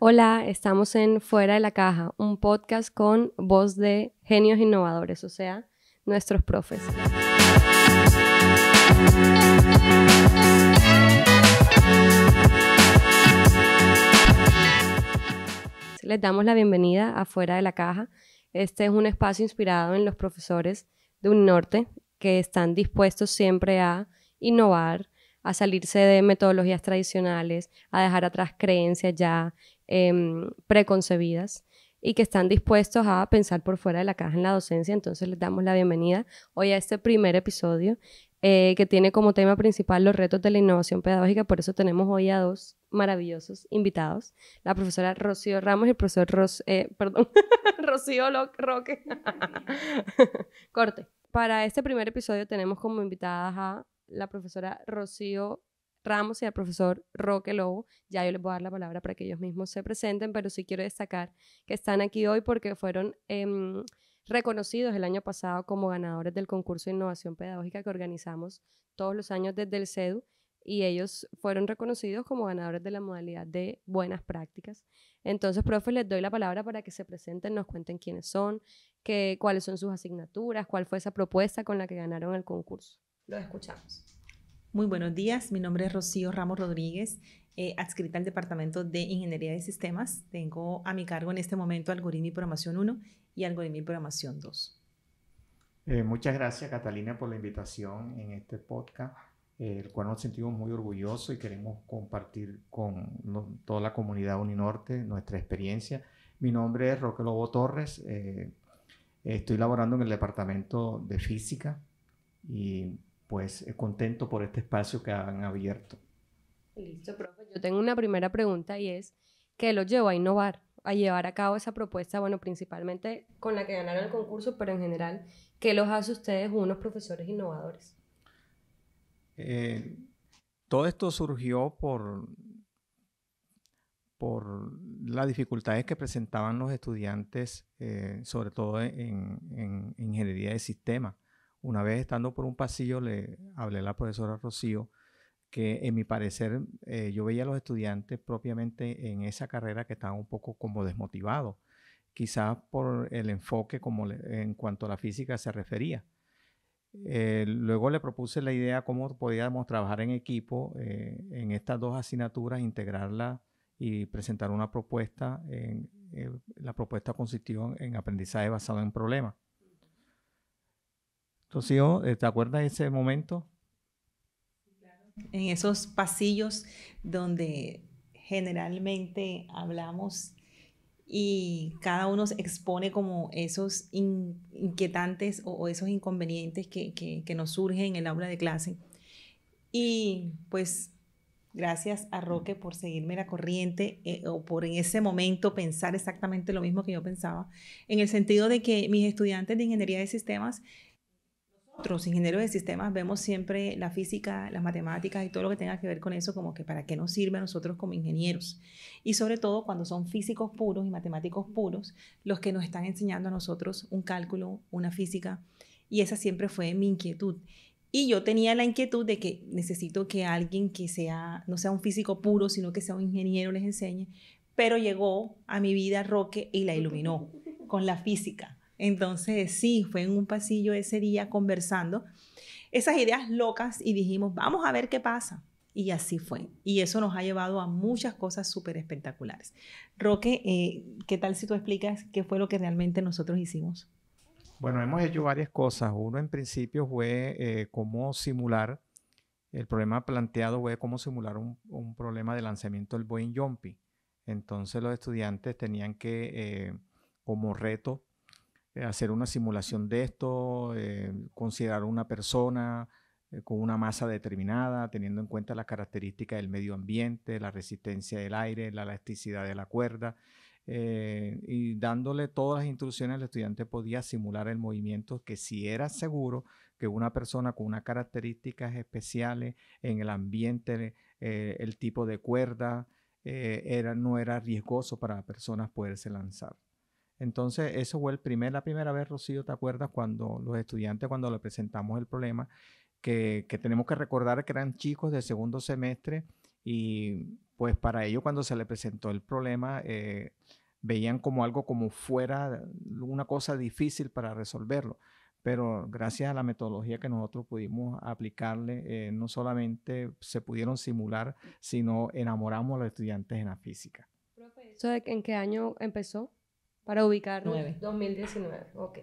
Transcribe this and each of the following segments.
Hola, estamos en Fuera de la Caja, un podcast con voz de genios innovadores, o sea, nuestros profes. Les damos la bienvenida a Fuera de la Caja. Este es un espacio inspirado en los profesores de un norte que están dispuestos siempre a innovar, a salirse de metodologías tradicionales, a dejar atrás creencias ya Em, preconcebidas y que están dispuestos a pensar por fuera de la caja en la docencia. Entonces les damos la bienvenida hoy a este primer episodio eh, que tiene como tema principal los retos de la innovación pedagógica. Por eso tenemos hoy a dos maravillosos invitados, la profesora Rocío Ramos y el profesor Ros eh, perdón, Rocío Roque. Corte. Para este primer episodio tenemos como invitadas a la profesora Rocío Ramos y al profesor Roque Lobo. Ya yo les voy a dar la palabra para que ellos mismos se presenten, pero sí quiero destacar que están aquí hoy porque fueron em, reconocidos el año pasado como ganadores del concurso de innovación pedagógica que organizamos todos los años desde el CEDU y ellos fueron reconocidos como ganadores de la modalidad de buenas prácticas. Entonces, profe, les doy la palabra para que se presenten, nos cuenten quiénes son, que, cuáles son sus asignaturas, cuál fue esa propuesta con la que ganaron el concurso. Los escuchamos. Muy buenos días, mi nombre es Rocío Ramos Rodríguez, eh, adscrita al Departamento de Ingeniería de Sistemas. Tengo a mi cargo en este momento algoritmo y programación 1 y algoritmo y programación 2. Eh, muchas gracias Catalina por la invitación en este podcast, el cual nos sentimos muy orgullosos y queremos compartir con toda la comunidad Uninorte nuestra experiencia. Mi nombre es Roque Lobo Torres, eh, estoy laborando en el Departamento de Física y pues eh, contento por este espacio que han abierto. Listo, profe. Yo tengo una primera pregunta y es, ¿qué los llevó a innovar, a llevar a cabo esa propuesta? Bueno, principalmente con la que ganaron el concurso, pero en general, ¿qué los hace ustedes unos profesores innovadores? Eh, todo esto surgió por, por las dificultades que presentaban los estudiantes, eh, sobre todo en, en ingeniería de sistemas una vez estando por un pasillo le hablé a la profesora Rocío que en mi parecer eh, yo veía a los estudiantes propiamente en esa carrera que estaban un poco como desmotivados, quizás por el enfoque como en cuanto a la física se refería. Eh, luego le propuse la idea cómo podíamos trabajar en equipo eh, en estas dos asignaturas, integrarla y presentar una propuesta. la propuesta consistió en aprendizaje basado en problemas. Entonces, eh, ¿te acuerdas de ese momento? En esos pasillos donde generalmente hablamos y cada uno se expone como esos inquietantes o, esos inconvenientes que, que, nos surgen en el aula de clase. Y pues gracias a Roque por seguirme la corriente eh, o por en ese momento pensar exactamente lo mismo que yo pensaba, en el sentido de que mis estudiantes de ingeniería de sistemas los ingenieros de sistemas, vemos siempre la física, las matemáticas y todo lo que tenga que ver con eso, como que para qué nos sirve a nosotros como ingenieros. Y sobre todo cuando son físicos puros y matemáticos puros, los que nos están enseñando a nosotros un cálculo, una física. Y esa siempre fue mi inquietud. Y yo tenía la inquietud de que necesito que alguien que sea, no sea un físico puro, sino que sea un ingeniero les enseñe. Pero llegó a mi vida Roque y la iluminó con la física. Entonces, sí, fue en un pasillo ese día conversando esas ideas locas y dijimos, vamos a ver qué pasa. Y así fue. Y eso nos ha llevado a muchas cosas súper espectaculares. Roque, eh, ¿qué tal si tú explicas qué fue lo que realmente nosotros hicimos? Bueno, hemos hecho varias cosas. Uno en principio fue eh, cómo simular, el problema planteado fue cómo simular un, problema de lanzamiento del Boeing Jumpy. Entonces los estudiantes tenían que, eh, como reto, eh, hacer una simulación de esto, eh, considerar una persona eh, con una masa determinada, teniendo en cuenta las características del medio ambiente, la resistencia del aire, la elasticidad de la cuerda, y dándole todas las instrucciones el estudiante podía simular el movimiento que si era seguro que una persona con unas características especiales en el ambiente, el tipo de cuerda, era, no era riesgoso para personas poderse lanzar. Entonces, eso fue el primer, la primera vez, Rocío, ¿te acuerdas cuando los estudiantes, cuando le presentamos el problema, que, tenemos que recordar que eran chicos de segundo semestre y pues para ellos cuando se le presentó el problema, eh, veían como algo como fuera una cosa difícil para resolverlo. Pero gracias a la metodología que nosotros pudimos aplicarle, eh, no solamente se pudieron simular, sino enamoramos a los estudiantes en la física. en qué año empezó? para ubicar 2019, ok.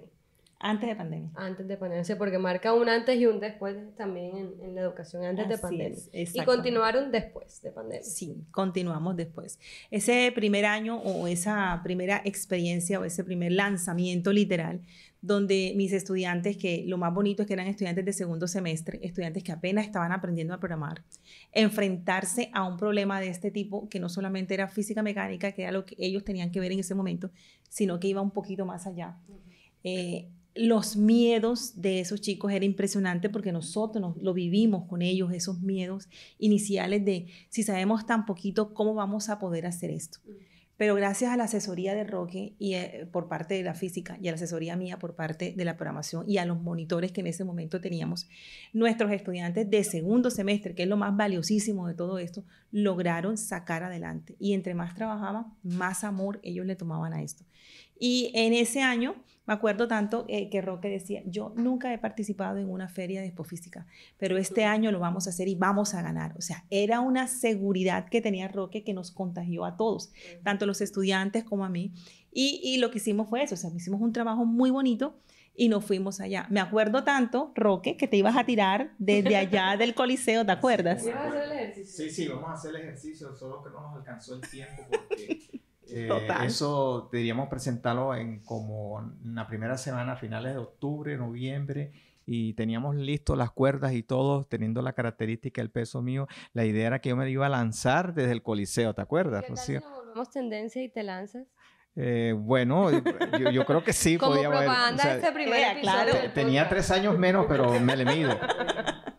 Antes de pandemia. Antes de pandemia, porque marca un antes y un después también en, la educación, antes de pandemia. y continuaron después de pandemia. Sí, continuamos después. Ese primer año o esa primera experiencia o ese primer lanzamiento literal, donde mis estudiantes, que lo más bonito es que eran estudiantes de segundo semestre, estudiantes que apenas estaban aprendiendo a programar, enfrentarse a un problema de este tipo, que no solamente era física mecánica, que era lo que ellos tenían que ver en ese momento, sino que iba un poquito más allá. eh, los miedos de esos chicos era impresionante porque nosotros lo vivimos con ellos, esos miedos iniciales de si sabemos tan poquito, ¿cómo vamos a poder hacer esto? Mm. Pero gracias a la asesoría de Roque y eh, por parte de la física y a la asesoría mía por parte de la programación y a los monitores que en ese momento teníamos, nuestros estudiantes de segundo semestre, que es lo más valiosísimo de todo esto, lograron sacar adelante. Y entre más trabajaba más amor ellos le tomaban a esto. Y en ese año, me acuerdo tanto eh, que Roque decía, yo nunca he participado en una feria de expofísica, pero este año lo vamos a hacer y vamos a ganar. O sea, era una seguridad que tenía Roque que nos contagió a todos, tanto los estudiantes como a mí. Y, lo que hicimos fue eso, o sea, hicimos un trabajo muy bonito y nos fuimos allá. Me acuerdo tanto, Roque, que te ibas a tirar desde allá del Coliseo, ¿te acuerdas? Sí, sí, vamos a hacer el ejercicio, solo que no nos alcanzó el tiempo porque Eh, eso deberíamos presentarlo en como la primera semana, finales de octubre, noviembre, y teníamos listo las cuerdas y todo, teniendo la característica, el peso mío. La idea era que yo me iba a lanzar desde el coliseo, ¿te acuerdas, ¿Qué tendencia y te lanzas? Eh, bueno, yo, creo que sí. podía haber, este primer Tenía tres años menos, pero me le mido.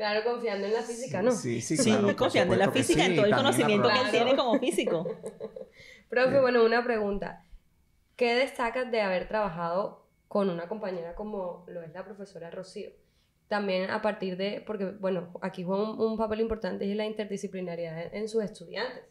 Claro, confiando en la física, ¿no? Sí, sí, confiando en la física, y todo el conocimiento que él tiene como físico. Profe, bueno, una pregunta. ¿Qué destacas de haber trabajado con una compañera como lo es la profesora Rocío? También a partir de, porque bueno, aquí juega un, papel importante es la interdisciplinariedad en, sus estudiantes,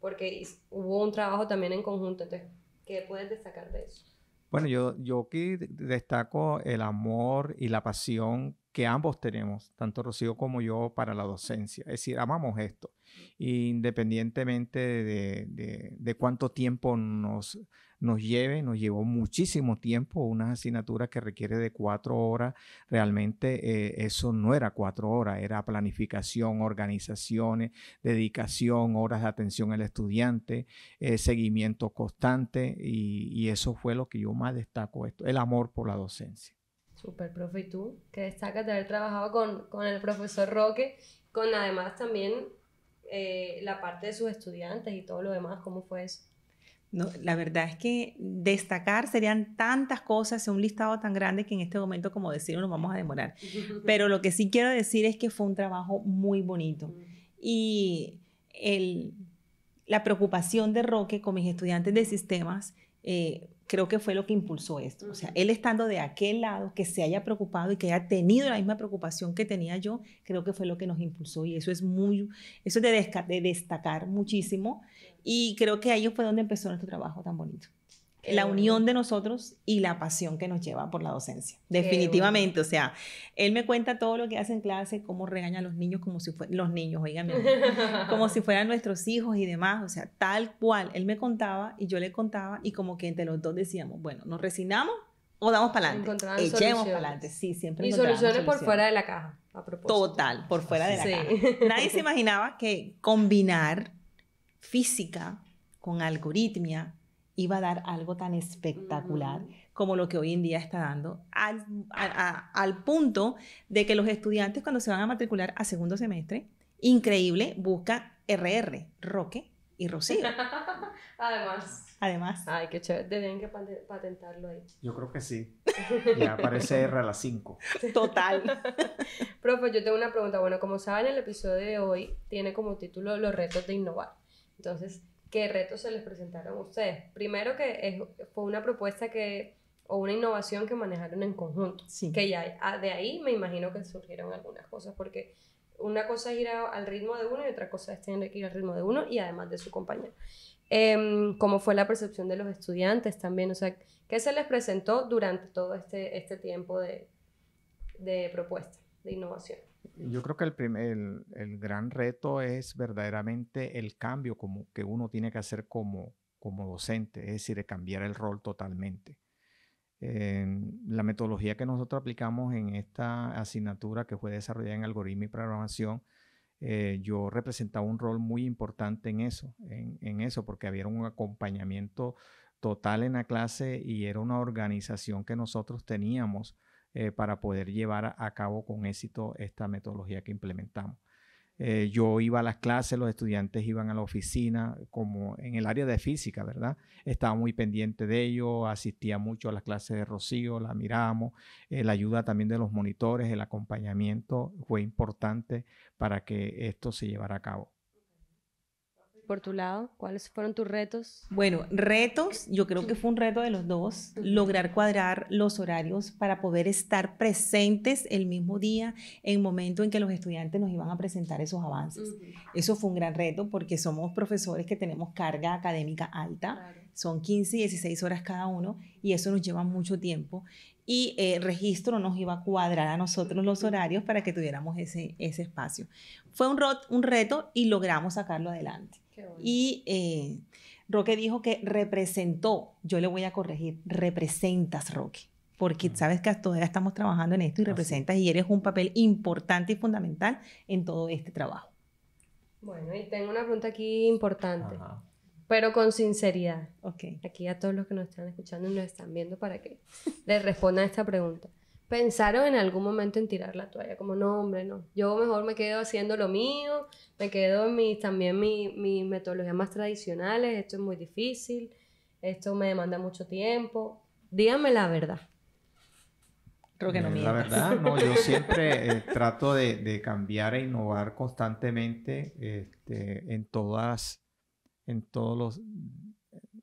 porque hubo un trabajo también en conjunto. Entonces, ¿qué puedes destacar de eso? Bueno, yo, yo aquí destaco el amor y la pasión que ambos tenemos, tanto Rocío como yo, para la docencia. Es decir, amamos esto, independientemente de, cuánto tiempo nos, nos lleve, nos llevó muchísimo tiempo, una asignatura que requiere de cuatro horas, realmente eh, eso no era cuatro horas, era planificación, organizaciones, dedicación, horas de atención al estudiante, eh, seguimiento constante y, eso fue lo que yo más destaco, esto, el amor por la docencia. Super, profe, ¿y tú? ¿Qué destacas de haber trabajado con, el profesor Roque? Con además también eh, la parte de sus estudiantes y todo lo demás, ¿cómo fue eso? No, la verdad es que destacar serían tantas cosas, en un listado tan grande que en este momento, como decirlo, nos vamos a demorar. Pero lo que sí quiero decir es que fue un trabajo muy bonito. Mm. Y la preocupación de Roque con mis estudiantes de sistemas eh, creo que fue lo que impulsó esto. O sea, él estando de aquel lado, que se haya preocupado y que haya tenido la misma preocupación que tenía yo, creo que fue lo que nos impulsó y eso es muy, eso de, de destacar muchísimo y creo que ahí fue donde empezó nuestro trabajo tan bonito la unión de nosotros y la pasión que nos lleva por la docencia. Definitivamente, o sea, él me cuenta todo lo que hace en clase, cómo regaña a los niños como si fueran los niños, oigan, como si fueran nuestros hijos y demás, o sea, tal cual. Él me contaba y yo le contaba y como que entre los dos decíamos, bueno, nos resignamos o damos para adelante. Echemos para adelante, sí, siempre. Y soluciones, por fuera de la caja, a propósito. Total, por fuera de la caja. Nadie se imaginaba que combinar física con algoritmia, iba a dar algo tan espectacular como lo que hoy en día está dando, al, punto de que los estudiantes cuando se van a matricular a segundo semestre, increíble, busca RR, Roque y Rocío. Además. Además. Ay, qué chévere, Tienen que patentarlo ahí. Yo creo que sí. Ya aparece R a las 5. Total. Profe, yo tengo una pregunta. Bueno, como saben, el episodio de hoy tiene como título Los retos de innovar. Entonces, qué retos se les presentaron a ustedes. Primero que fue una propuesta que o una innovación que manejaron en conjunto, sí. que ya ah, de ahí me imagino que surgieron algunas cosas, porque una cosa es ir al ritmo de uno y otra cosa es tener que ir al ritmo de uno y además de su compañero. Em, ¿Cómo fue la percepción de los estudiantes también? O sea, ¿qué se les presentó durante todo este, este tiempo de propuesta, de innovación? Yo creo que el, el, gran reto es verdaderamente el cambio como, que uno tiene que hacer como, como docente, es decir, de cambiar el rol totalmente. la metodología que nosotros aplicamos en esta asignatura que fue desarrollada en algoritmo y programación, eh, yo representaba un rol muy importante en eso, en, en, eso, porque había un acompañamiento total en la clase y era una organización que nosotros teníamos eh, para poder llevar a cabo con éxito esta metodología que implementamos. Eh, yo iba a las clases, los estudiantes iban a la oficina, como en el área de física, ¿verdad? Estaba muy pendiente de ello, asistía mucho a las clases de Rocío, la miramos, eh, la ayuda también de los monitores, el acompañamiento fue importante para que esto se llevara a cabo por tu lado? ¿Cuáles fueron tus retos? Bueno, retos, yo creo que fue un reto de los dos, lograr cuadrar los horarios para poder estar presentes el mismo día en momento en que los estudiantes nos iban a presentar esos avances. Eso fue un gran reto porque somos profesores que tenemos carga académica alta. son 15 y 16 horas cada uno y eso nos lleva mucho tiempo y eh, el registro nos iba a cuadrar a nosotros los horarios para que tuviéramos ese, ese espacio. Fue un, un reto y logramos sacarlo adelante. Y eh, Roque dijo que representó, yo le voy a corregir, representas Roque, porque sabes que todavía estamos trabajando en esto y representas y eres un papel importante y fundamental en todo este trabajo. Bueno, y tengo una pregunta aquí importante pero con sinceridad. Okay. Aquí a todos los que nos están escuchando y nos están viendo para que les respondan esta pregunta. ¿Pensaron en algún momento en tirar la toalla? Como, no, hombre, no. Yo mejor me quedo haciendo lo mío, me quedo en mis, también metodologías más tradicionales, esto es muy difícil, esto me demanda mucho tiempo. Díganme la verdad. Creo que no, eh, La verdad, no, yo siempre eh, trato de, cambiar e innovar constantemente este, en todas en, todos los,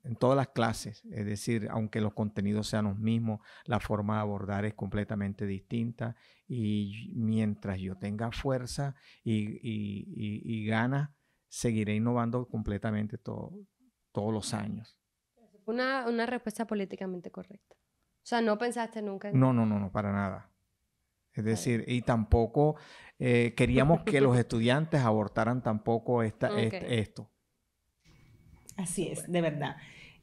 en todas las clases. Es decir, aunque los contenidos sean los mismos, la forma de abordar es completamente distinta. Y mientras yo tenga fuerza y, y, ganas, seguiré innovando completamente todos los años. Una, una respuesta políticamente correcta. O sea, no pensaste nunca en... No, no, no, no, para nada. Es decir, y tampoco eh, queríamos que los estudiantes abortaran tampoco esta, ah, esto. Así es, de verdad.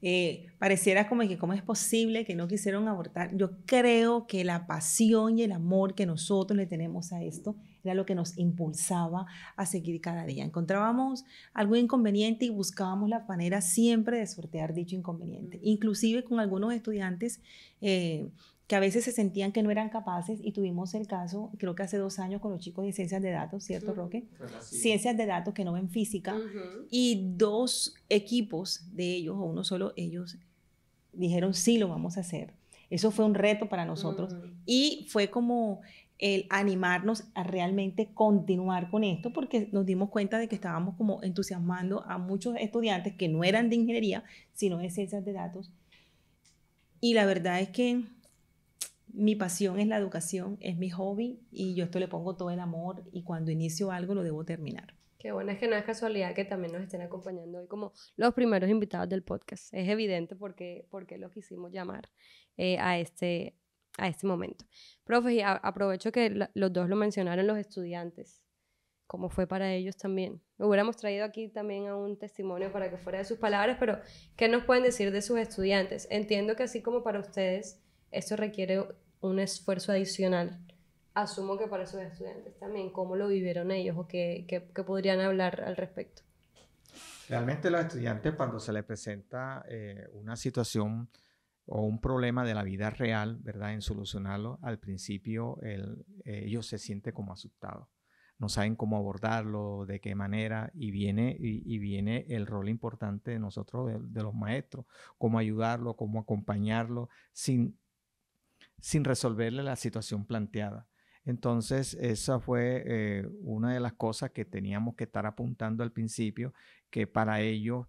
Eh, pareciera como que cómo es posible que no quisieron abortar. Yo creo que la pasión y el amor que nosotros le tenemos a esto era lo que nos impulsaba a seguir cada día. Encontrábamos algún inconveniente y buscábamos la manera siempre de sortear dicho inconveniente. Inclusive con algunos estudiantes eh, que a veces se sentían que no eran capaces y tuvimos el caso, creo que hace dos años con los chicos de ciencias de datos, ¿cierto, Roque? Pues ciencias de datos que no ven física y dos equipos de ellos, o uno solo, ellos dijeron, sí, lo vamos a hacer. Eso fue un reto para nosotros y fue como el animarnos a realmente continuar con esto porque nos dimos cuenta de que estábamos como entusiasmando a muchos estudiantes que no eran de ingeniería, sino de ciencias de datos. Y la verdad es que mi pasión es la educación, es mi hobby y yo esto le pongo todo el amor y cuando inicio algo lo debo terminar. Qué bueno, es que no es casualidad que también nos estén acompañando hoy como los primeros invitados del podcast. Es evidente porque, qué los quisimos llamar eh, a, este, a este momento. Profe, aprovecho que los dos lo mencionaron los estudiantes, cómo fue para ellos también. hubiéramos traído aquí también a un testimonio para que fuera de sus palabras, pero ¿qué nos pueden decir de sus estudiantes? Entiendo que así como para ustedes, esto requiere un esfuerzo adicional. Asumo que para esos estudiantes también, ¿cómo lo vivieron ellos o qué, podrían hablar al respecto? Realmente los estudiantes cuando se les presenta eh, una situación o un problema de la vida real, ¿verdad? En solucionarlo, al principio el, eh, ellos se sienten como asustados, no saben cómo abordarlo, de qué manera, y viene, y, viene el rol importante de nosotros, de, de, los maestros, cómo ayudarlo, cómo acompañarlo, sin, sin resolverle la situación planteada. Entonces, esa fue eh, una de las cosas que teníamos que estar apuntando al principio, que para ello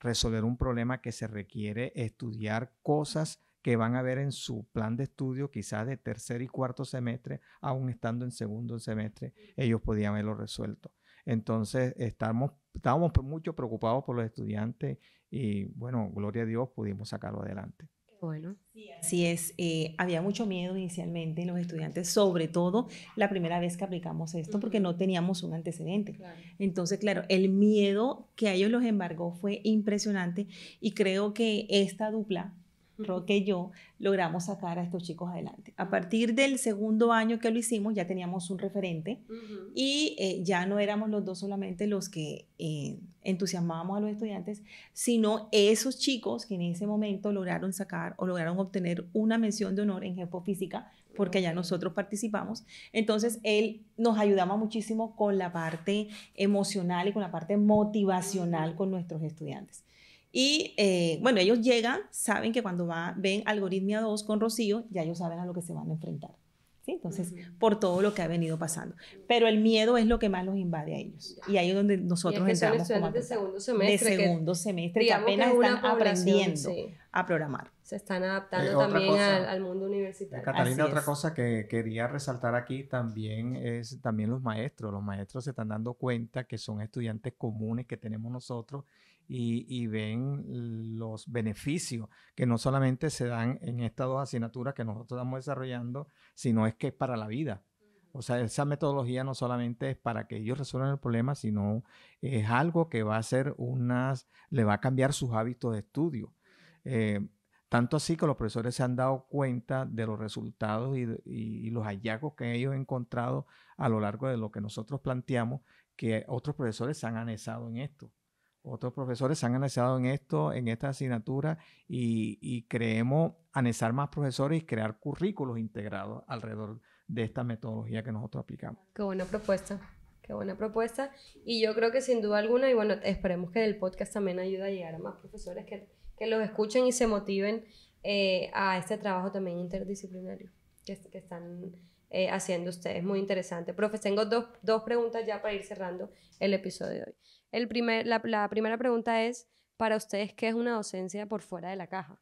resolver un problema que se requiere estudiar cosas que van a ver en su plan de estudio, quizás de tercer y cuarto semestre, aún estando en segundo semestre, ellos podían haberlo resuelto. Entonces, estamos, estábamos mucho preocupados por los estudiantes y, bueno, gloria a Dios, pudimos sacarlo adelante. Bueno. Así es, eh, había mucho miedo inicialmente en los estudiantes, sobre todo la primera vez que aplicamos esto, porque no teníamos un antecedente. Entonces, claro, el miedo que a ellos los embargó fue impresionante y creo que esta dupla Roque y yo logramos sacar a estos chicos adelante. A partir del segundo año que lo hicimos, ya teníamos un referente y eh, ya no éramos los dos solamente los que eh, entusiasmábamos a los estudiantes, sino esos chicos que en ese momento lograron sacar o lograron obtener una mención de honor en jefe Física, porque ya nosotros participamos. Entonces, él nos ayudaba muchísimo con la parte emocional y con la parte motivacional con nuestros estudiantes. Y eh, bueno, ellos llegan, saben que cuando va, ven Algoritmia 2 con Rocío, ya ellos saben a lo que se van a enfrentar. ¿Sí? Entonces, por todo lo que ha venido pasando. Pero el miedo es lo que más los invade a ellos. Y ahí es donde nosotros y entramos. Son estudiantes de segundo semestre. De segundo semestre, que, apenas están aprendiendo a programar. Se están adaptando también al, mundo universitario. Catalina, otra cosa que quería resaltar aquí también es también los maestros. Los maestros se están dando cuenta que son estudiantes comunes que tenemos nosotros y, ven los beneficios que no solamente se dan en estas dos asignaturas que nosotros estamos desarrollando, sino es que es para la vida. O sea, esa metodología no solamente es para que ellos resuelvan el problema, sino es algo que va a ser unas, le va a cambiar sus hábitos de estudio. Eh, tanto así que los profesores se han dado cuenta de los resultados y, y, los hallazgos que ellos han encontrado a lo largo de lo que nosotros planteamos, que otros profesores se han anexado en esto otros profesores se han analizado en esto, en esta asignatura, y, creemos anexar más profesores y crear currículos integrados alrededor de esta metodología que nosotros aplicamos. Qué buena propuesta, qué buena propuesta. Y yo creo que sin duda alguna, y bueno, esperemos que el podcast también ayude a llegar a más profesores que, los escuchen y se motiven eh, a este trabajo también interdisciplinario que, están eh, haciendo ustedes. Muy interesante. Profe, tengo dos, dos preguntas ya para ir cerrando el episodio de hoy primer, la, primera pregunta es, para ustedes, ¿qué es una docencia por fuera de la caja?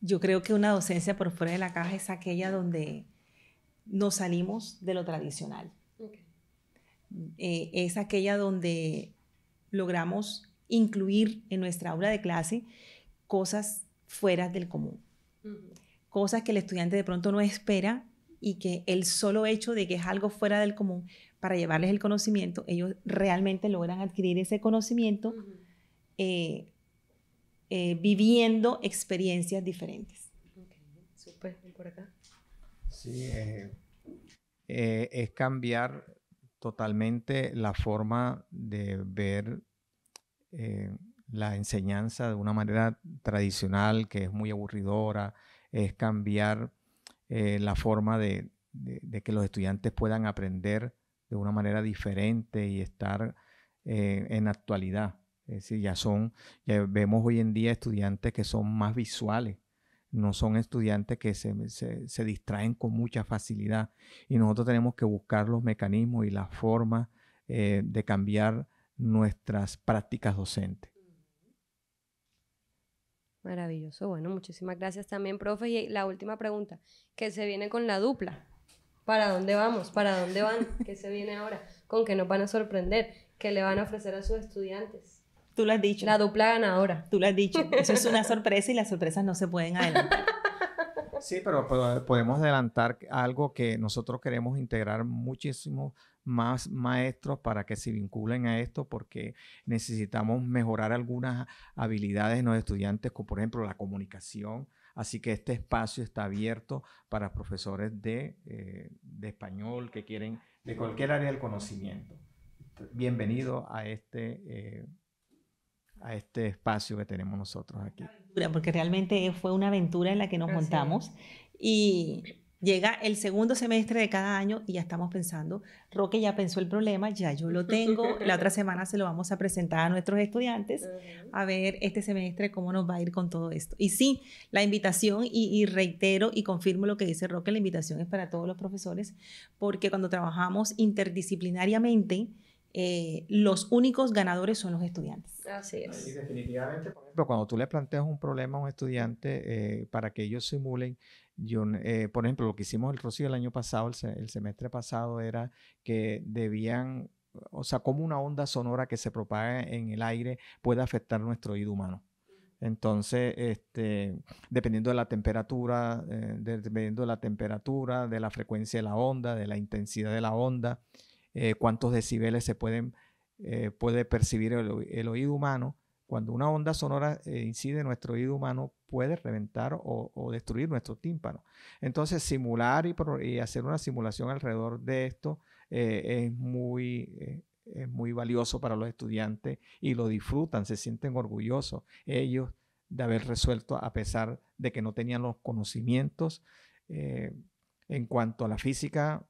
Yo creo que una docencia por fuera de la caja es aquella donde nos salimos de lo tradicional. Eh, es aquella donde logramos incluir en nuestra aula de clase cosas fuera del común, cosas que el estudiante de pronto no espera y que el solo hecho de que es algo fuera del común para llevarles el conocimiento, ellos realmente logran adquirir ese conocimiento eh, eh, viviendo experiencias diferentes. Super. por acá. Sí, eh, es cambiar totalmente la forma de ver la enseñanza de una manera tradicional que es muy aburridora, es cambiar la forma de que los estudiantes puedan aprender de una manera diferente y estar eh, en actualidad. Es decir, ya son, ya vemos hoy en día estudiantes que son más visuales, no son estudiantes que se, distraen con mucha facilidad y nosotros tenemos que buscar los mecanismos y las formas eh, de cambiar nuestras prácticas docentes. Maravilloso. Bueno, muchísimas gracias también, profe. Y la última pregunta, que se viene con la dupla. ¿Para dónde vamos? ¿Para dónde van? ¿Qué se viene ahora? ¿Con qué nos van a sorprender? ¿Qué le van a ofrecer a sus estudiantes? Tú lo has dicho. La dupla ganadora. Tú lo has dicho. Eso es una sorpresa y las sorpresas no se pueden adelantar. Sí, pero podemos adelantar algo que nosotros queremos integrar muchísimo más maestros para que se vinculen a esto porque necesitamos mejorar algunas habilidades de los estudiantes, como por ejemplo la comunicación, Así que este espacio está abierto para profesores eh, de, español que quieren, de cualquier área del conocimiento. Bienvenido a este, eh, a este espacio que tenemos nosotros aquí. Porque realmente fue una aventura en la que nos y Llega el segundo semestre de cada año y ya estamos pensando, Roque ya pensó el problema, ya yo lo tengo, la otra semana se lo vamos a presentar a nuestros estudiantes, a ver este semestre cómo nos va a ir con todo esto. Y sí, la invitación, y, reitero y confirmo lo que dice Roque, la invitación es para todos los profesores, porque cuando trabajamos interdisciplinariamente, eh, los únicos ganadores son los estudiantes. Así es. definitivamente, por ejemplo, cuando tú le planteas un problema a un estudiante eh, para que ellos simulen eh, por ejemplo, lo que hicimos el Rocío el año pasado, el, semestre pasado, era que debían, o sea, cómo una onda sonora que se propaga en el aire puede afectar nuestro oído humano. Entonces, este, dependiendo de la temperatura, eh, dependiendo de la temperatura, de la frecuencia de la onda, de la intensidad de la onda, eh, cuántos decibeles se pueden, puede percibir el oído humano, cuando una onda sonora eh, incide en nuestro oído humano, puede reventar o, destruir nuestro tímpano. Entonces, simular y, hacer una simulación alrededor de esto eh, es muy eh, muy valioso para los estudiantes y lo disfrutan, se sienten orgullosos ellos de haber resuelto a pesar de que no tenían los conocimientos en cuanto a la física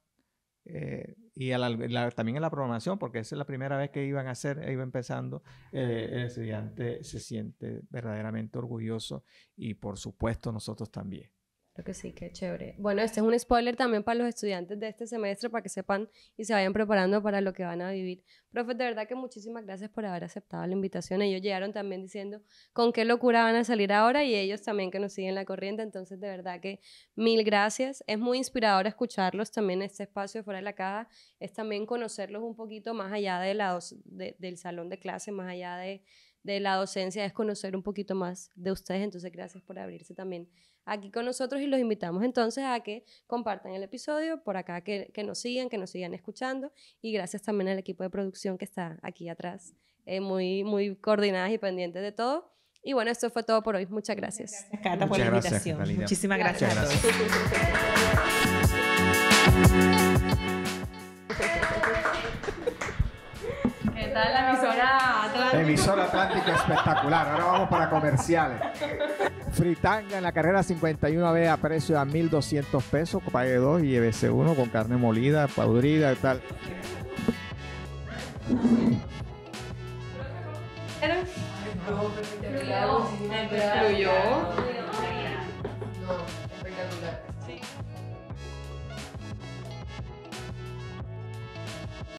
y la, también en la programación, porque esa es la primera vez que iban a hacer, iba empezando, eh, el estudiante se siente verdaderamente orgulloso y por supuesto nosotros también. Creo que sí, qué chévere. Bueno, este es un spoiler también para los estudiantes de este semestre, para que sepan y se vayan preparando para lo que van a vivir. Profe, de verdad que muchísimas gracias por haber aceptado la invitación. Ellos llegaron también diciendo con qué locura van a salir ahora y ellos también que nos siguen la corriente. Entonces, de verdad que mil gracias. Es muy inspirador escucharlos también en este espacio fuera de la caja. Es también conocerlos un poquito más allá de la de, del salón de clase, más allá de, de la docencia, es conocer un poquito más de ustedes. Entonces, gracias por abrirse también aquí con nosotros y los invitamos entonces a que compartan el episodio por acá, que, que nos sigan, que nos sigan escuchando y gracias también al equipo de producción que está aquí atrás, eh, muy, muy coordinadas y pendientes de todo. Y bueno, esto fue todo por hoy. Muchas gracias. Gracias, Muchas por la invitación. Muchísimas gracias. A todos. ¿Qué tal la emisora? Emisora Atlántica espectacular. Ahora vamos para comerciales. Fritanga en la carrera 51B a precio de 1.200 pesos. Pague 2 y llévese 1 con carne molida, podrida y tal.